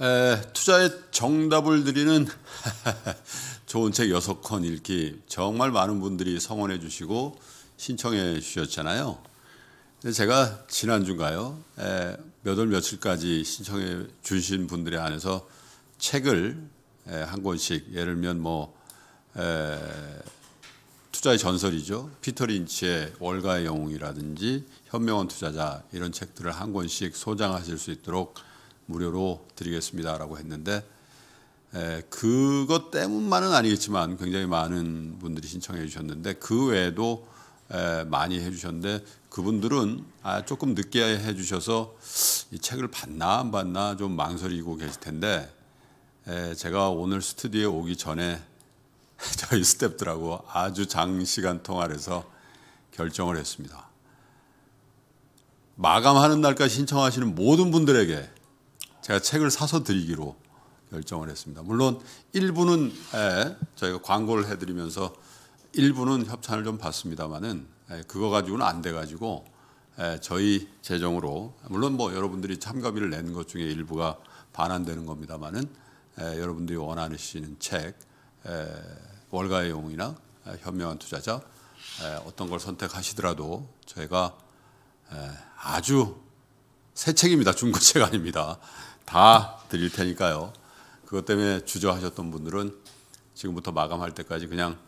에, 투자의 정답을 드리는 좋은 책 6권 읽기 정말 많은 분들이 성원해 주시고 신청해 주셨잖아요. 제가 지난주인가요? 몇 월 며칠까지 신청해 주신 분들의 안에서 책을 에, 한 권씩 예를 들면 뭐 에, 투자의 전설이죠. 피터 린치의 월가의 영웅이라든지 현명한 투자자 이런 책들을 한 권씩 소장하실 수 있도록 무료로 드리겠습니다라고 했는데 에, 그것 때문만은 아니겠지만 굉장히 많은 분들이 신청해 주셨는데 그 외에도 에, 많이 해 주셨는데 그분들은 아, 조금 늦게 해 주셔서 이 책을 봤나 안 봤나 좀 망설이고 계실 텐데 에, 제가 오늘 스튜디오에 오기 전에 저희 스탭들하고 아주 장시간 통화를 해서 결정을 했습니다. 마감하는 날까지 신청하시는 모든 분들에게 제가 책을 사서 드리기로 결정을 했습니다. 물론 일부는 예, 저희가 광고를 해드리면서 일부는 협찬을 좀 받습니다만은 예, 그거 가지고는 안 돼가지고 예, 저희 재정으로 물론 뭐 여러분들이 참가비를 내는 것 중에 일부가 반환되는 겁니다만은 여러분들이 원하시는 책 월가의용이나 현명한 투자자 어떤 걸 선택하시더라도 저희가 아주 새 책입니다. 중고책 아닙니다. 다 드릴 테니까요. 그것 때문에 주저하셨던 분들은 지금부터 마감할 때까지 그냥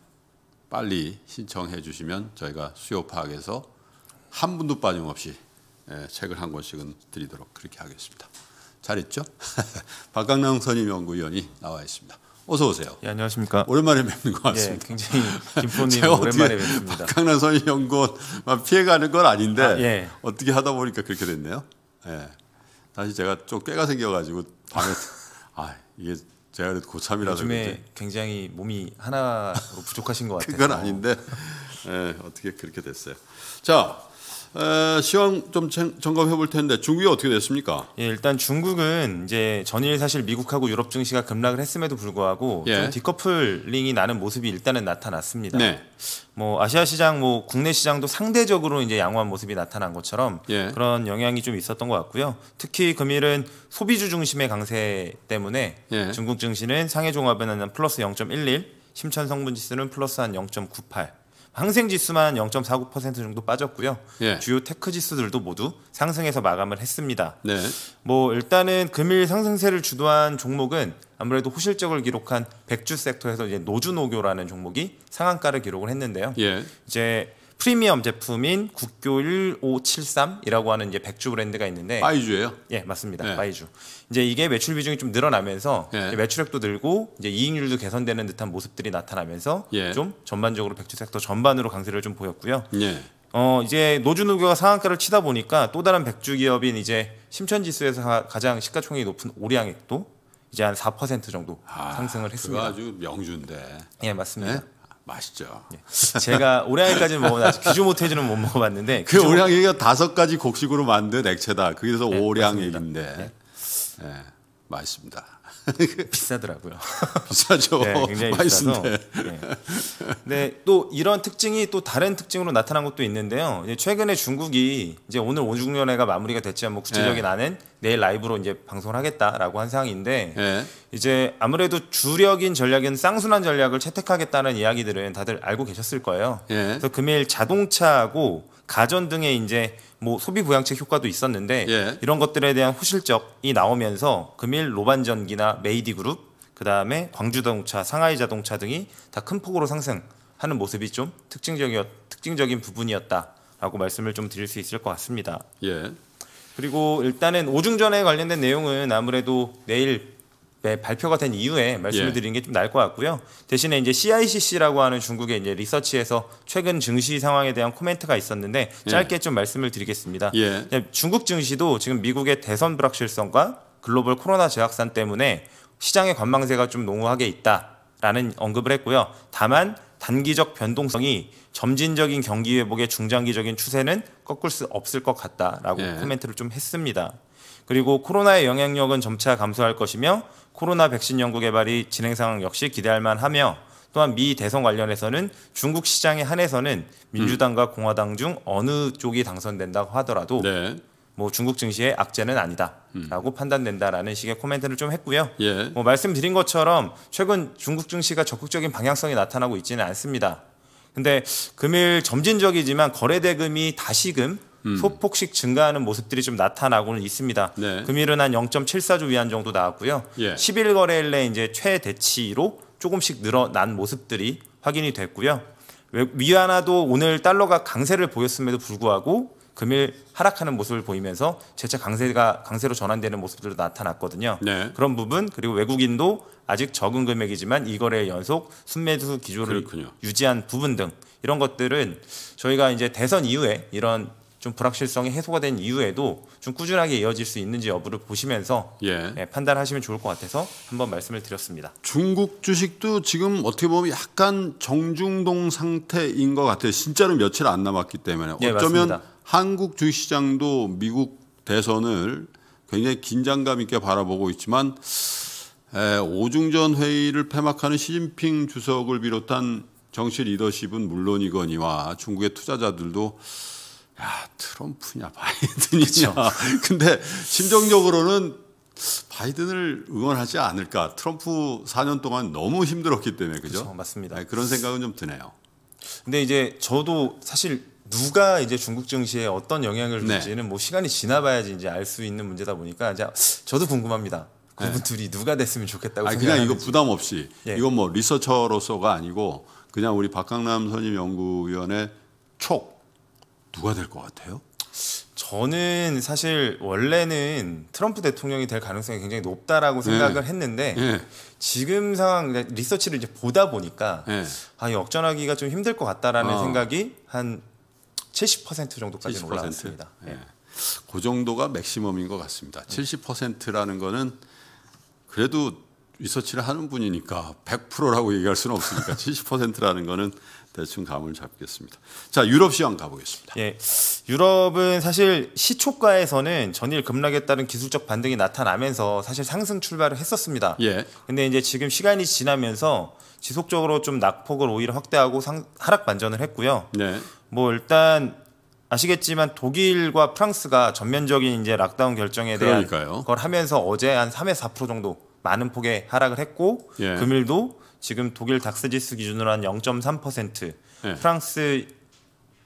빨리 신청해 주시면 저희가 수요 파악해서 한 분도 빠짐없이 예, 책을 한 권씩은 드리도록 그렇게 하겠습니다. 잘했죠? 박강남 선임 연구위원이 나와 있습니다. 어서 오세요. 예, 안녕하십니까. 오랜만에 뵙는 것 예, 같습니다. 예, 굉장히 김포님 오랜만에 뵙습니다. 박강남 선임 연구만 피해가는 건 아닌데 아, 예. 어떻게 하다 보니까 그렇게 됐네요. 예. 사실 제가 좀 꾀가 생겨가지고 밤에아 이게 제가 그래도 고참이라서 요즘에 그런지. 굉장히 몸이 하나로 부족하신 것 같아요. 그건 아닌데 네, 어떻게 그렇게 됐어요. 자 에, 시황 좀 점검해 볼 텐데 중국이 어떻게 됐습니까? 예, 일단 중국은 이제 전일 사실 미국하고 유럽 증시가 급락을 했음에도 불구하고 예. 좀 디커플링이 나는 모습이 일단은 나타났습니다. 네. 뭐 아시아 시장 뭐 국내 시장도 상대적으로 이제 양호한 모습이 나타난 것처럼 예. 그런 영향이 좀 있었던 것 같고요. 특히 금일은 그 소비주 중심의 강세 때문에 예. 중국 증시는 상해 종합에는 플러스 0.11, 심천 성분 지수는 플러스 한0.98 항생 지수만 0.49% 정도 빠졌고요. 예. 주요 테크 지수들도 모두 상승해서 마감을 했습니다. 네. 뭐 일단은 금일 상승세를 주도한 종목은 아무래도 호실적을 기록한 백주 섹터에서 이제 노주노교라는 종목이 상한가를 기록을 했는데요. 예. 이제 프리미엄 제품인 국교 1573이라고 하는 이제 백주 브랜드가 있는데 바이주예요? 예, 맞습니다. 네. 바이주. 이제 이게 매출 비중이 좀 늘어나면서 네. 매출액도 늘고 이제 이익률도 개선되는 듯한 모습들이 나타나면서 예. 좀 전반적으로 백주 섹터 전반으로 강세를 좀 보였고요. 예. 어 이제 노준우교가 상한가를 치다 보니까 또 다른 백주 기업인 이제 심천지수에서 가장 시가총액이 높은 오리양액도 이제 한 4% 정도 아, 상승을 했습니다. 아주 명주인데. 예, 맞습니다. 네? 맛있죠. 예. 제가 오량이까지 먹은 아직 귀주 못해주는 못 먹어봤는데 그 귀주... 오량이가 다섯 가지 곡식으로 만든 액체다. 그래서 네, 오량이인데 네. 네, 맛있습니다. 비싸더라고요. 비싸죠. 네, 굉장히 비싸서. 네. 네, 또 이런 특징이 또 다른 특징으로 나타난 것도 있는데요. 이제 최근에 중국이 이제 오늘 5주년회가 마무리가 됐지만 뭐 구체적인 네. 안은 내일 라이브로 이제 방송을 하겠다라고 한 상황인데 네. 이제 아무래도 주력인 전략인 쌍순환 전략을 채택하겠다는 이야기들은 다들 알고 계셨을 거예요. 예. 그래서 금일 자동차하고 가전 등의 이제 뭐 소비 부양책 효과도 있었는데 예. 이런 것들에 대한 호실적이 나오면서 금일 로반전기나 메이디그룹 그다음에 광주자동차, 상하이자동차 등이 다 큰 폭으로 상승하는 모습이 좀 특징적이었 특징적인 부분이었다라고 말씀을 좀 드릴 수 있을 것 같습니다. 예. 그리고 일단은 오중전에 관련된 내용은 아무래도 내일 네, 발표가 된 이후에 말씀을 예. 드리는 게 좀 나을 것 같고요. 대신에 이제 CICC라고 하는 중국의 이제 리서치에서 최근 증시 상황에 대한 코멘트가 있었는데 예. 짧게 예. 좀 말씀을 드리겠습니다. 예. 네, 중국 증시도 지금 미국의 대선 불확실성과 글로벌 코로나 재확산 때문에 시장의 관망세가 좀 농후하게 있다라는 언급을 했고요. 다만 단기적 변동성이 점진적인 경기 회복의 중장기적인 추세는 꺾을 수 없을 것 같다라고 예. 코멘트를 좀 했습니다. 그리고 코로나의 영향력은 점차 감소할 것이며 코로나 백신 연구 개발이 진행 상황 역시 기대할 만하며 또한 미 대선 관련해서는 중국 시장에 한해서는 민주당과 음. 공화당 중 어느 쪽이 당선된다고 하더라도 네. 뭐 중국 증시의 악재는 아니다라고 음. 판단된다라는 식의 코멘트를 좀 했고요. 예. 뭐 말씀드린 것처럼 최근 중국 증시가 적극적인 방향성이 나타나고 있지는 않습니다. 근데 금일 점진적이지만 거래 대금이 다시금 음. 소폭씩 증가하는 모습들이 좀 나타나고는 있습니다. 네. 금일은 한 0.74조 위안 정도 나왔고요. 예. 10일 거래일 내 이제 최대치로 조금씩 늘어난 모습들이 확인이 됐고요. 위안화도 오늘 달러가 강세를 보였음에도 불구하고 금일 하락하는 모습을 보이면서 재차 강세가 강세로 전환되는 모습들도 나타났거든요. 네. 그런 부분 그리고 외국인도 아직 적은 금액이지만 이 거래 연속 순매수 기조를 그렇군요. 유지한 부분 등 이런 것들은 저희가 이제 대선 이후에 이런 좀 불확실성이 해소가 된 이후에도 좀 꾸준하게 이어질 수 있는지 여부를 보시면서 예. 네, 판단하시면 좋을 것 같아서 한번 말씀을 드렸습니다. 중국 주식도 지금 어떻게 보면 약간 정중동 상태인 것 같아요. 진짜로 며칠 안 남았기 때문에 예, 어쩌면 네, 한국 주식시장도 미국 대선을 굉장히 긴장감 있게 바라보고 있지만 에, 오중전 회의를 폐막하는 시진핑 주석을 비롯한 정치 리더십은 물론이거니와 중국의 투자자들도 야 트럼프냐 바이든이냐. 그렇죠. 근데 심정적으로는 바이든을 응원하지 않을까. 트럼프 4년 동안 너무 힘들었기 때문에 그죠? 그렇죠, 맞습니다. 네, 그런 생각은 좀 드네요. 근데 이제 저도 사실 누가 이제 중국 증시에 어떤 영향을 네. 줄지는 네. 뭐 시간이 지나봐야지 이제 알 수 있는 문제다 보니까 이제 저도 궁금합니다. 그분들이 네. 누가 됐으면 좋겠다고 아니, 그냥 이거 부담 없이 예. 이건 뭐 리서처로서가 아니고 그냥 우리 박강남 선임 연구위원의 촉 누가 될 것 같아요? 저는 사실 원래는 트럼프 대통령이 될 가능성이 굉장히 높다라고 생각을 예. 했는데 예. 지금 상황 리서치를 이제 보다 보니까 예. 아 역전하기가 좀 힘들 것 같다라는 아. 생각이 한 70% 정도까지 올라왔습니다. 예. 예. 그 정도가 맥시멈인 것 같습니다. 70%라는 거는 그래도 리서치를 하는 분이니까 100%라고 얘기할 수는 없으니까 70%라는 거는 대충 감을 잡겠습니다. 자, 유럽 시황 가보겠습니다. 예, 유럽은 사실 시초가에서는 전일 급락에 따른 기술적 반등이 나타나면서 사실 상승 출발을 했었습니다. 예. 근데 이제 지금 시간이 지나면서 지속적으로 좀 낙폭을 오히려 확대하고 상, 하락 반전을 했고요. 네. 뭐 일단 아시겠지만 독일과 프랑스가 전면적인 이제 락다운 결정에 대한 그러니까요. 걸 하면서 어제 한 3에 4% 정도 많은 폭의 하락을 했고 예. 금일도 지금 독일 닥스 지수 기준으로 한 0.3%, 네. 프랑스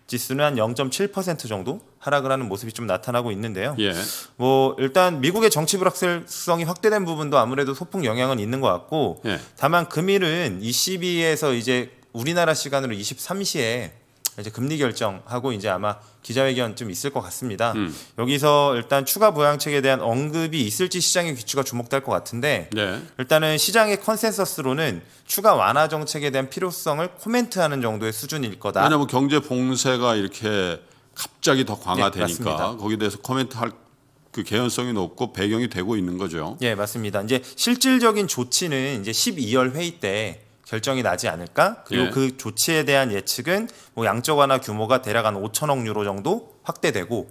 지수는 한0.7% 정도 하락을 하는 모습이 좀 나타나고 있는데요. 예. 뭐 일단 미국의 정치 불확실성이 확대된 부분도 아무래도 소폭 영향은 있는 것 같고 예. 다만 금일은 22에서 이제 우리나라 시간으로 23시에 이제 금리 결정하고 이제 아마 기자회견 좀 있을 것 같습니다. 음. 여기서 일단 추가 보양책에 대한 언급이 있을지 시장의 귀추가 주목될 것 같은데 네. 일단은 시장의 컨센서스로는 추가 완화 정책에 대한 필요성을 코멘트하는 정도의 수준일 거다. 왜냐하면 경제 봉쇄가 이렇게 갑자기 더 네, 강화되니까 네, 거기에 대해서 코멘트할 그 개연성이 높고 배경이 되고 있는 거죠. 예, 네, 맞습니다. 이제 실질적인 조치는 이제 12월 회의 때 결정이 나지 않을까? 그리고 예. 그 조치에 대한 예측은 뭐 양적 완화 규모가 대략 한 5천억 유로 정도 확대되고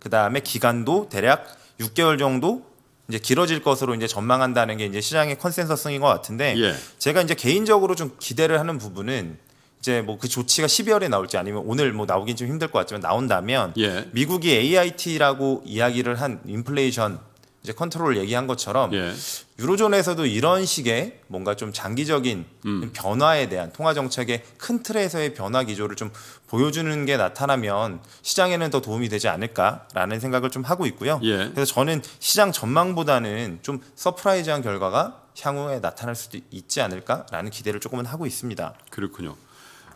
그 다음에 기간도 대략 6개월 정도 이제 길어질 것으로 이제 전망한다는 게 이제 시장의 컨센서스인 것 같은데 예. 제가 이제 개인적으로 좀 기대를 하는 부분은 이제 뭐 그 조치가 12월에 나올지 아니면 오늘 뭐 나오긴 좀 힘들 것 같지만 나온다면 예. 미국이 AIT라고 이야기를 한 인플레이션 이제 컨트롤 얘기한 것처럼 예. 유로존에서도 이런 식의 뭔가 좀 장기적인 음. 변화에 대한 통화 정책의 큰 틀에서의 변화 기조를 좀 보여주는 게 나타나면 시장에는 더 도움이 되지 않을까라는 생각을 좀 하고 있고요. 예. 그래서 저는 시장 전망보다는 좀 서프라이즈한 결과가 향후에 나타날 수도 있지 않을까라는 기대를 조금은 하고 있습니다. 그렇군요.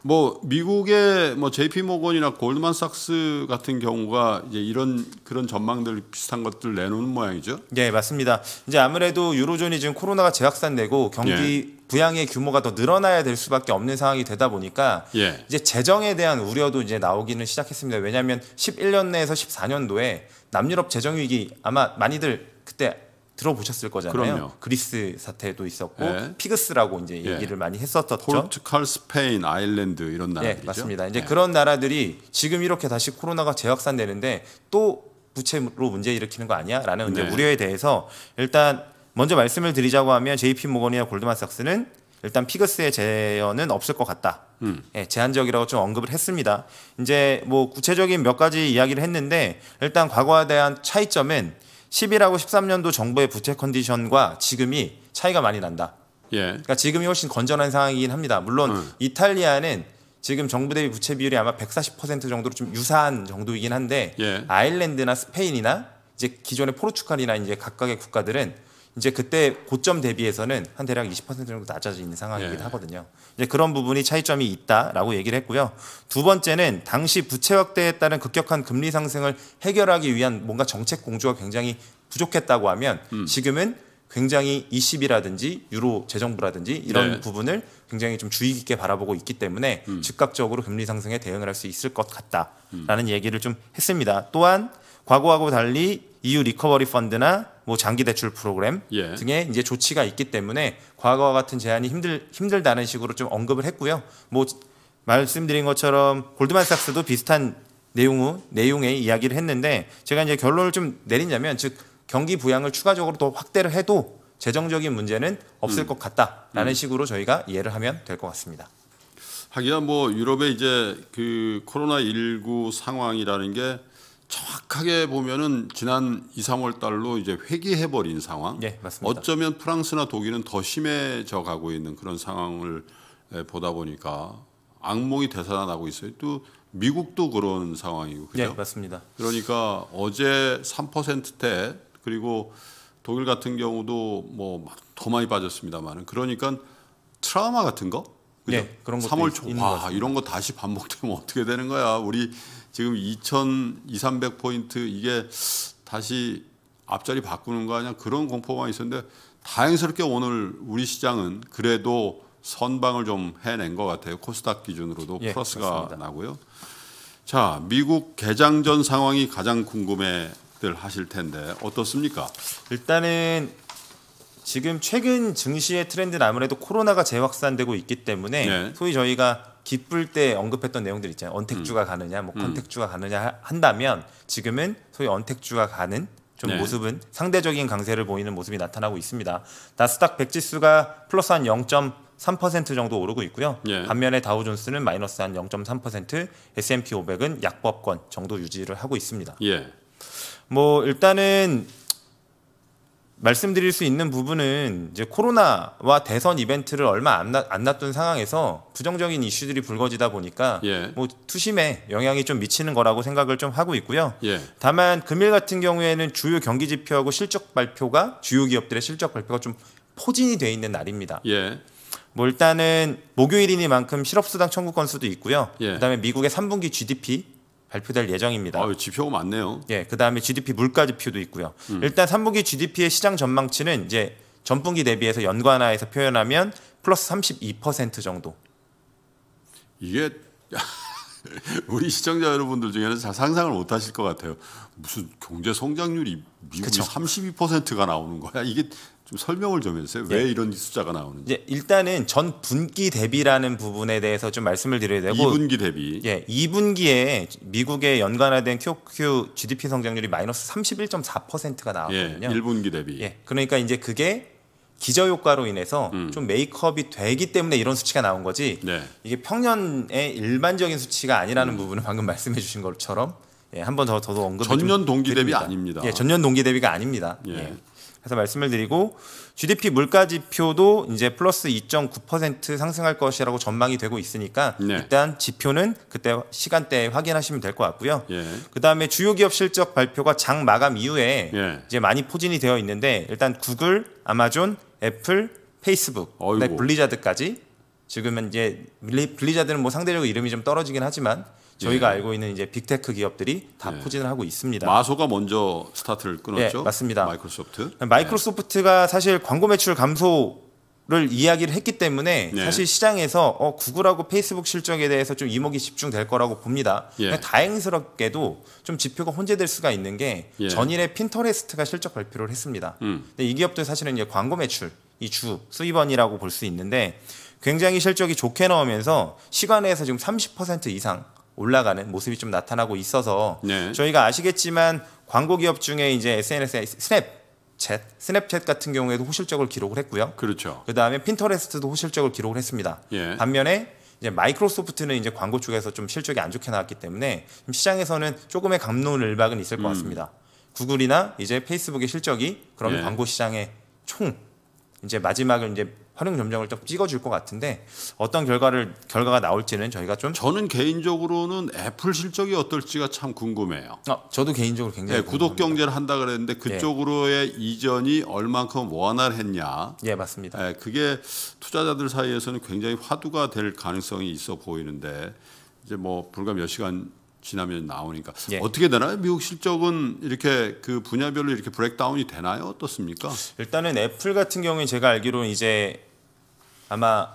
뭐 미국의 뭐 JP 모건이나 골드만삭스 같은 경우가 이제 이런 그런 전망들 비슷한 것들 내놓는 모양이죠. 네, 맞습니다. 이제 아무래도 유로존이 지금 코로나가 재확산되고 경기 예. 부양의 규모가 더 늘어나야 될 수밖에 없는 상황이 되다 보니까 예. 이제 재정에 대한 우려도 이제 나오기는 시작했습니다. 왜냐하면 11년 내에서 14년도에 남유럽 재정 위기 아마 많이들 그때 들어보셨을 거잖아요. 그럼요. 그리스 사태도 있었고 예. 피그스라고 이제 예. 얘기를 예. 많이 했었었죠. 포르투갈, 스페인, 아일랜드 이런 네, 나라들이죠. 예, 맞습니다. 이제 예. 그런 나라들이 지금 이렇게 다시 코로나가 재확산되는데 또 부채로 문제 일으키는 거 아니야?라는 이제 네. 우려에 대해서 일단 먼저 말씀을 드리자고 하면 JP 모건이나 골드만삭스는 일단 피그스의 제어는 없을 것 같다. 음. 예, 제한적이라고 좀 언급을 했습니다. 이제 뭐 구체적인 몇 가지 이야기를 했는데 일단 과거에 대한 차이점은 11하고 13년도 정부의 부채 컨디션과 지금이 차이가 많이 난다. 예. 그러니까 지금이 훨씬 건전한 상황이긴 합니다. 물론 음. 이탈리아는 지금 정부 대비 부채 비율이 아마 140% 정도로 좀 유사한 정도이긴 한데 예. 아일랜드나 스페인이나 이제 기존의 포르투갈이나 이제 각각의 국가들은 이제 그때 고점 대비해서는 한 대략 20% 정도 낮아져 있는 상황이긴 예. 하거든요. 이제 그런 부분이 차이점이 있다라고 얘기를 했고요. 두 번째는 당시 부채 확대에 따른 급격한 금리 상승을 해결하기 위한 뭔가 정책 공조가 굉장히 부족했다고 하면 음. 지금은 굉장히 이십이라든지 유로 재정부라든지 이런 네. 부분을 굉장히 좀 주의 깊게 바라보고 있기 때문에 음. 즉각적으로 금리 상승에 대응을 할 수 있을 것 같다라는 음. 얘기를 좀 했습니다. 또한 과거하고 달리 EU 리커버리 펀드나 뭐 장기 대출 프로그램 예. 등의 이제 조치가 있기 때문에 과거와 같은 제한이 힘들 힘들다는 식으로 좀 언급을 했고요. 뭐 말씀드린 것처럼 골드만삭스도 비슷한 내용 내용의 이야기를 했는데 제가 이제 결론을 좀 내리자면 즉 경기 부양을 추가적으로 더 확대를 해도 재정적인 문제는 없을 음. 것 같다라는 음. 식으로 저희가 이해를 하면 될 것 같습니다. 하기야 뭐 유럽의 이제 그 코로나 19 상황이라는 게 정확하게 보면은 지난 2, 3월 달로 이제 회귀해 버린 상황. 예, 맞습니다. 어쩌면 프랑스나 독일은 더 심해져 가고 있는 그런 상황을 보다 보니까 악몽이 되살아나고 있어요. 또 미국도 그런 상황이고 그죠? 예, 맞습니다. 그러니까 어제 3%대 그리고 독일 같은 경우도 뭐 더 많이 빠졌습니다만은 그러니까 트라우마 같은 거 그죠? 네, 그런 것도 3월 초. 와, 아, 이런 거 다시 반복되면 어떻게 되는 거야? 우리 지금 2,200, 300포인트 이게 다시 앞자리 바꾸는 거 아니야? 그런 공포만 있었는데 다행스럽게 오늘 우리 시장은 그래도 선방을 좀 해낸 것 같아요. 코스닥 기준으로도 예, 플러스가 그렇습니다. 나고요. 자, 미국 개장 전 상황이 가장 궁금해들 하실 텐데 어떻습니까? 일단은 지금 최근 증시의 트렌드는 아무래도 코로나가 재확산되고 있기 때문에 네. 소위 저희가 기쁠 때 언급했던 내용들 있잖아요. 언택주가 음. 가느냐, 뭐 음. 컨택주가 음. 가느냐 한다면 지금은 소위 언택주가 가는 좀 네. 모습은 상대적인 강세를 보이는 모습이 나타나고 있습니다. 나스닥 백지수가 플러스 한 0.3% 정도 오르고 있고요. 네. 반면에 다우존스는 마이너스 한 0.3%, S&P 500은 약보권 정도 유지를 하고 있습니다. 예. 뭐 일단은 말씀드릴 수 있는 부분은 이제 코로나와 대선 이벤트를 얼마 안, 나, 안 놨던 상황에서 부정적인 이슈들이 불거지다 보니까 예. 뭐 투심에 영향이 좀 미치는 거라고 생각을 좀 하고 있고요. 예. 다만 금일 같은 경우에는 주요 경기 지표하고 실적 발표가 주요 기업들의 실적 발표가 좀 포진이 돼 있는 날입니다. 예. 뭐 일단은 목요일이니만큼 실업수당 청구 건수도 있고요. 예. 그다음에 미국의 3분기 GDP 발표될 예정입니다. 아 지표가 많네요. 예, 그 다음에 GDP 물가 지표도 있고요. 음. 일단 3분기 GDP의 시장 전망치는 이제 전분기 대비해서 연관화해서 표현하면 플러스 32% 정도. 이게 우리 시청자 여러분들 중에는 잘 상상을 못 하실 것 같아요. 무슨 경제 성장률이 미국이 그쵸. 32%가 나오는 거야. 이게 좀 설명을 좀 해주세요. 왜 예. 이런 숫자가 나오는지. 예, 일단은 전 분기 대비라는 부분에 대해서 좀 말씀을 드려야 되고 2분기 대비. 예, 2분기에 미국의 연간화된 QQ GDP 성장률이 마이너스 31.4%가 나왔거든요. 예, 1분기 대비. 예, 그러니까 이제 그게 기저 효과로 인해서 음. 좀 메이크업이 되기 때문에 이런 수치가 나온 거지. 네. 이게 평년의 일반적인 수치가 아니라는 음. 부분을 방금 말씀해 주신 것처럼 예, 한번 더 저도 언급 전년 동기 대비 아닙니다. 예, 전년 동기 대비가 아닙니다. 예. 예. 해서 말씀을 드리고 GDP 물가 지표도 이제 플러스 2.9% 상승할 것이라고 전망이 되고 있으니까 네. 일단 지표는 그때 시간대에 확인하시면 될 것 같고요. 예. 그다음에 주요 기업 실적 발표가 장 마감 이후에 예. 이제 많이 포진이 되어 있는데 일단 구글, 아마존, 애플, 페이스북, 블리자드까지 지금은 이제 블리자드는 뭐 상대적으로 이름이 좀 떨어지긴 하지만 저희가 예. 알고 있는 이제 빅테크 기업들이 다 예. 포진을 하고 있습니다. 마소가 먼저 스타트를 끊었죠. 네, 맞습니다. 마이크로소프트. 네, 마이크로소프트가 사실 광고 매출 감소 를 이야기를 했기 때문에 네. 사실 시장에서 어, 구글하고 페이스북 실적에 대해서 좀 이목이 집중될 거라고 봅니다. 예. 다행스럽게도 좀 지표가 혼재될 수가 있는 게 예. 전일에 핀터레스트가 실적 발표를 했습니다. 음. 근데 이 기업도 사실은 이제 광고 매출 이 주 수입원이라고 볼 수 있는데 굉장히 실적이 좋게 나오면서 시간에서 지금 30% 이상 올라가는 모습이 좀 나타나고 있어서 네. 저희가 아시겠지만 광고 기업 중에 이제 s n s 스냅 챗, 스냅챗 같은 경우에도 호실적을 기록을 했고요. 그렇죠. 그 다음에 핀터레스트도 호실적을 기록을 했습니다. 예. 반면에 이제 마이크로소프트는 이제 광고 쪽에서 좀 실적이 안 좋게 나왔기 때문에 시장에서는 조금의 감론을박은 있을 것 음. 같습니다. 음. 구글이나 이제 페이스북의 실적이 그러면 예. 광고 시장의 총 이제 마지막을 이제 활용 점정을 좀 찍어줄 것 같은데 어떤 결과를 결과가 나올지는 저희가 좀 저는 개인적으로는 애플 실적이 어떨지가 참 궁금해요. 아, 저도 개인적으로 굉장히 네, 구독 경제를 한다 그랬는데 그쪽으로의 예. 이전이 얼만큼 원활 했냐. 예, 맞습니다. 네, 그게 투자자들 사이에서는 굉장히 화두가 될 가능성이 있어 보이는데 이제 뭐 불과 몇 시간 지나면 나오니까 예. 어떻게 되나요? 미국 실적은 이렇게 그 분야별로 이렇게 브렉다운이 되나요? 어떻습니까? 일단은 애플 같은 경우에 제가 알기로는 이제 아마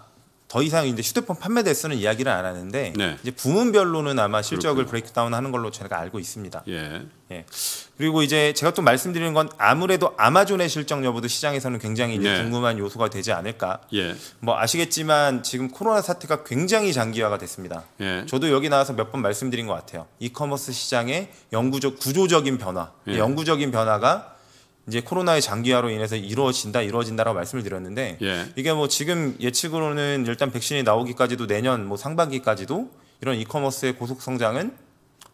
더 이상 이제 휴대폰 판매 대수는 이야기를 안 하는데 네. 이제 부문별로는 아마 실적을 그렇군요. 브레이크다운 하는 걸로 제가 알고 있습니다. 예. 예. 그리고 이제 제가 또 말씀드리는 건 아무래도 아마존의 실적 여부도 시장에서는 굉장히 이제 예. 궁금한 요소가 되지 않을까. 예. 뭐 아시겠지만 지금 코로나 사태가 굉장히 장기화가 됐습니다. 예. 저도 여기 나와서 몇 번 말씀드린 것 같아요. 이커머스 시장의 영구적 구조적인 변화, 예. 영구적인 변화가 이제 코로나의 장기화로 인해서 이루어진다 이루어진다라고 말씀을 드렸는데 예. 이게 뭐 지금 예측으로는 일단 백신이 나오기까지도 내년 뭐 상반기까지도 이런 이커머스의 고속 성장은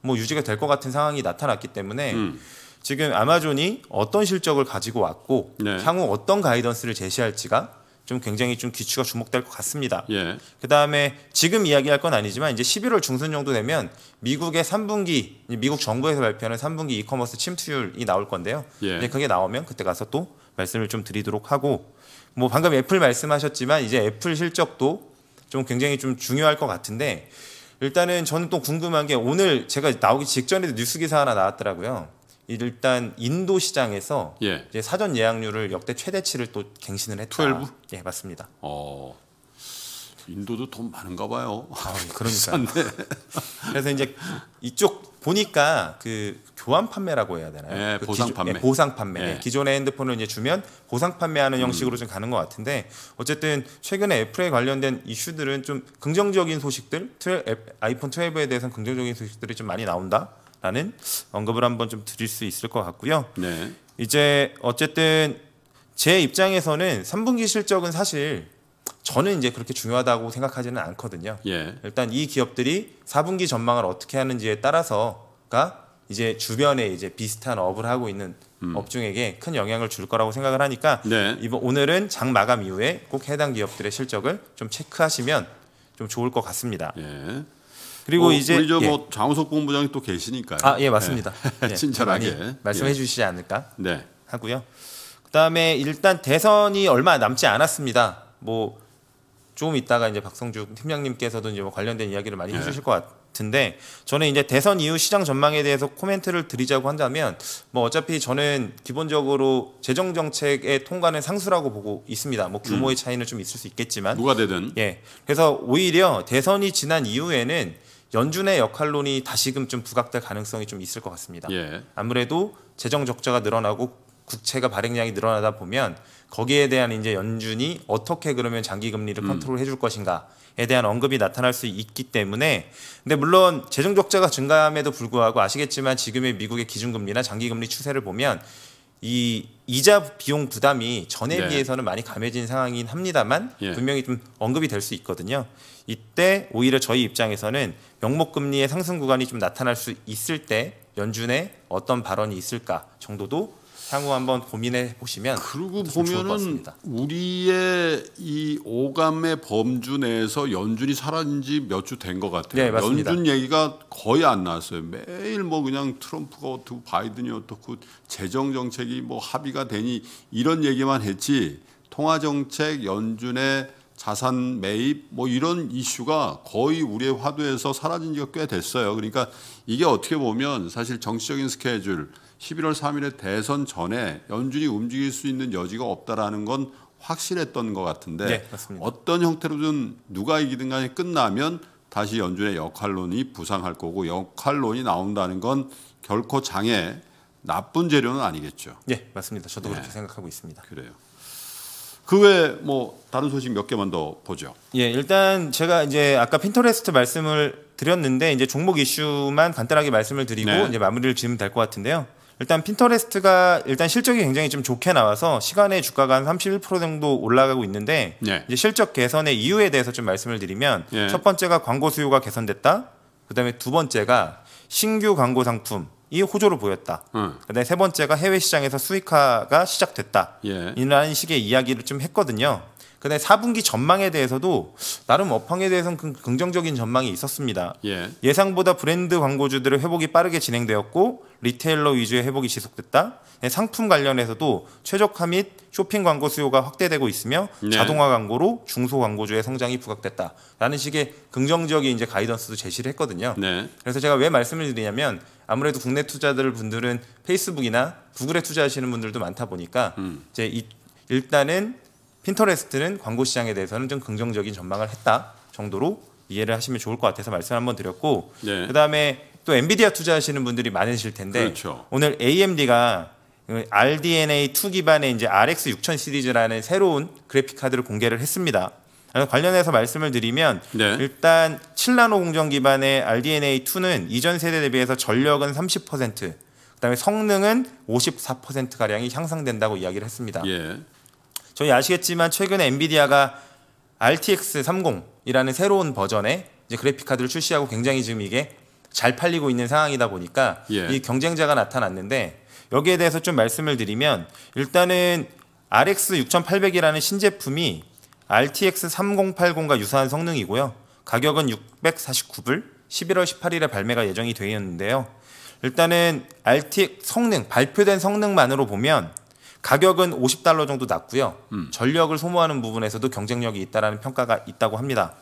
뭐 유지가 될 것 같은 상황이 나타났기 때문에 음. 지금 아마존이 어떤 실적을 가지고 왔고 네. 향후 어떤 가이던스를 제시할지가 좀 굉장히 좀기추가 주목될 것 같습니다. 예. 그 다음에 지금 이야기할 건 아니지만 이제 11월 중순 정도 되면 미국의 3분기 미국 정부에서 발표하는 3분기 이커머스 침투율이 나올 건데요. 예. 이제 그게 나오면 그때 가서 또 말씀을 좀 드리도록 하고 뭐 방금 애플 말씀하셨지만 이제 애플 실적도 좀 굉장히 좀 중요할 것 같은데 일단은 저는 또 궁금한 게 오늘 제가 나오기 직전에도 뉴스 기사 하나 나왔더라고요. 일단 인도 시장에서 예. 이제 사전 예약률을 역대 최대치를 또 갱신을 했다. 12? 예, 맞습니다. 어. 인도도 돈 많은가 봐요. 아, 그러니까. 그래서 이제 이쪽 보니까 그 교환 판매라고 해야 되나요? 예, 그 보상 기조, 판매. 예, 보상 판매. 예. 기존의 핸드폰을 이제 주면 보상 판매하는 형식으로 음. 좀 가는 것 같은데 어쨌든 최근에 애플에 관련된 이슈들은 좀 긍정적인 소식들, 트레, 아이폰 12에 대해서 긍정적인 소식들이 좀 많이 나온다. 라는 언급을 한번 좀 드릴 수 있을 것 같고요. 네. 이제 어쨌든 제 입장에서는 3분기 실적은 사실 저는 이제 그렇게 중요하다고 생각하지는 않거든요. 예. 일단 이 기업들이 4분기 전망을 어떻게 하는지에 따라서가 이제 주변에 이제 비슷한 업을 하고 있는 음. 업종에게 큰 영향을 줄 거라고 생각을 하니까 네. 이번 오늘은 장 마감 이후에 꼭 해당 기업들의 실적을 좀 체크하시면 좀 좋을 것 같습니다. 예. 그리고 뭐, 이제 우리 저뭐 예. 뭐 장우석 본부장이 또 계시니까요. 아예 맞습니다. 예. 예 친절하게 예. 말씀해 주시지 않을까 네. 하고요. 그다음에 일단 대선이 얼마 남지 않았습니다. 뭐 조금 있다가 이제 박성주 팀장님께서도 이제 뭐 관련된 이야기를 많이 네. 해주실 것 같은데 저는 이제 대선 이후 시장 전망에 대해서 코멘트를 드리자고 한다면 뭐 어차피 저는 기본적으로 재정 정책의 통과는 상수라고 보고 있습니다. 뭐 규모의 음. 차이는 좀 있을 수 있겠지만 누가 되든 예 그래서 오히려 대선이 지난 이후에는 연준의 역할론이 다시금 좀 부각될 가능성이 좀 있을 것 같습니다. 예. 아무래도 재정 적자가 늘어나고 국채가 발행량이 늘어나다 보면 거기에 대한 이제 연준이 어떻게 그러면 장기 금리를 음. 컨트롤 해줄 것인가에 대한 언급이 나타날 수 있기 때문에 근데 물론 재정 적자가 증가함에도 불구하고 아시겠지만 지금의 미국의 기준 금리나 장기 금리 추세를 보면 이 이자 비용 부담이 전에 네. 비해서는 많이 감해진 상황이긴 합니다만 예. 분명히 좀 언급이 될 수 있거든요. 이때 오히려 저희 입장에서는 명목 금리의 상승 구간이 좀 나타날 수 있을 때 연준의 어떤 발언이 있을까 정도도 향후 한번 고민해 보시면 그리고 보면은 우리의 이 오감의 범주 내에서 연준이 사라진 지몇 주 된 것 같아요. 네, 연준 얘기가 거의 안 나왔어요. 매일 뭐 그냥 트럼프가 어떻고 바이든이 어떻고 재정 정책이 뭐 합의가 되니 이런 얘기만 했지 통화 정책 연준의 자산 매입 뭐 이런 이슈가 거의 우리의 화두에서 사라진 지가 꽤 됐어요. 그러니까 이게 어떻게 보면 사실 정치적인 스케줄 11월 3일에 대선 전에 연준이 움직일 수 있는 여지가 없다라는 건 확실했던 것 같은데 네, 어떤 형태로든 누가 이기든 간에 끝나면 다시 연준의 역할론이 부상할 거고 역할론이 나온다는 건 결코 장애 나쁜 재료는 아니겠죠. 네, 맞습니다. 저도 네. 그렇게 생각하고 있습니다. 그래요. 그 외에 뭐 다른 소식 몇 개만 더 보죠. 예, 일단 제가 이제 아까 핀터레스트 말씀을 드렸는데 이제 종목 이슈만 간단하게 말씀을 드리고 네. 이제 마무리를 지으면 될 것 같은데요. 일단 핀터레스트가 일단 실적이 굉장히 좀 좋게 나와서 시간의 주가가 한 31% 정도 올라가고 있는데 네. 이제 실적 개선의 이유에 대해서 좀 말씀을 드리면 네. 첫 번째가 광고 수요가 개선됐다. 그다음에 두 번째가 신규 광고 상품 이 호조를 보였다. 음. 그다음에 세 번째가 해외 시장에서 수익화가 시작됐다. 예. 이런 식의 이야기를 좀 했거든요. 그다음에 4분기 전망에 대해서도 나름 업황에 대해서는 긍정적인 전망이 있었습니다. 예. 상보다 브랜드 광고주들의 회복이 빠르게 진행되었고 리테일러 위주의 회복이 지속됐다. 상품 관련해서도 최적화 및 쇼핑 광고 수요가 확대되고 있으며 네. 자동화 광고로 중소 광고주의 성장이 부각됐다라는 식의 긍정적인 이제 가이던스도 제시를 했거든요. 네. 그래서 제가 왜 말씀을 드리냐면 아무래도 국내 투자들 분들은 페이스북이나 구글에 투자하시는 분들도 많다 보니까 음. 이제 이, 일단은 핀터레스트는 광고 시장에 대해서는 좀 긍정적인 전망을 했다 정도로 이해를 하시면 좋을 것 같아서 말씀 한번 드렸고 네. 그다음에 또 엔비디아 투자하시는 분들이 많으실 텐데 그렇죠. 오늘 AMD가 그 RDNA 2 기반의 이제 RX 6000 시리즈라는 새로운 그래픽 카드를 공개를 했습니다. 관련해서 말씀을 드리면 네. 일단 7나노 공정 기반의 RDNA2는 이전 세대 대비해서 전력은 30%, 그다음에 성능은 54% 가량이 향상된다고 이야기를 했습니다. 예. 저희 아시겠지만 최근 엔비디아가 RTX 30이라는 새로운 버전의 그래픽 카드를 출시하고 굉장히 지금 이게 잘 팔리고 있는 상황이다 보니까 예. 이 경쟁자가 나타났는데 여기에 대해서 좀 말씀을 드리면 일단은 RX 6800이라는 신제품이 RTX 3080과 유사한 성능이고요. 가격은 649불, 11월 18일에 발매가 예정이 되어 있는데요. 일단은 RTX 성능, 발표된 성능만으로 보면 가격은 50달러 정도 낮고요. 음. 전력을 소모하는 부분에서도 경쟁력이 있다는 평가가 있다고 합니다.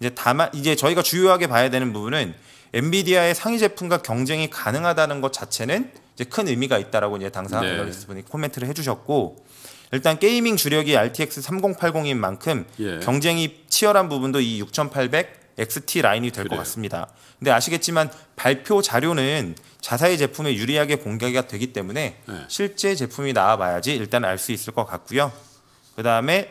이제 다만 이제 저희가 주요하게 봐야 되는 부분은 엔비디아의 상위 제품과 경쟁이 가능하다는 것 자체는 이제 큰 의미가 있다라고 이제 당사 네. 애널분이 코멘트를 해주셨고 일단 게이밍 주력이 RTX 3080인 만큼 예. 경쟁이 치열한 부분도 이 6800 XT 라인이 될 것 같습니다. 근데 아시겠지만 발표 자료는 자사의 제품에 유리하게 공개가 되기 때문에 네. 실제 제품이 나와봐야지 일단 알 수 있을 것 같고요. 그 다음에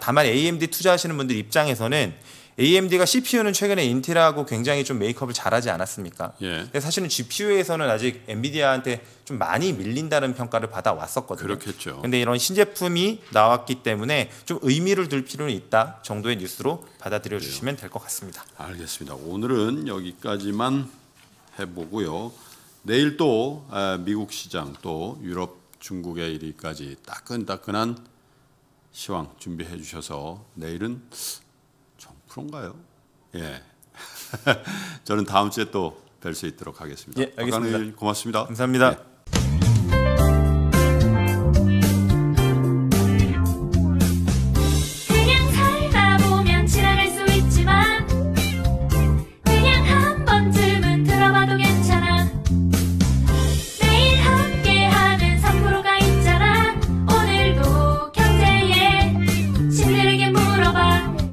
다만 AMD 투자하시는 분들 입장에서는 AMD가 CPU는 최근에 인텔하고 굉장히 좀 메이크업을 잘하지 않았습니까? 예. 근데 사실은 GPU에서는 아직 엔비디아한테 좀 많이 밀린다는 평가를 받아왔었거든요. 그렇겠죠. 근데 이런 신제품이 나왔기 때문에 좀 의미를 둘 필요는 있다 정도의 뉴스로 받아들여 주시면 될 것 같습니다. 알겠습니다. 오늘은 여기까지만 해보고요. 내일 또 미국 시장 또 유럽 중국의 일위까지 따끈따끈한 시황 준비해 주셔서 내일은 그런가요? 예. 저는 다음 주에 또 뵐 수 있도록 하겠습니다. 예, 알겠습니다. 고맙습니다. 감사합니다. 예.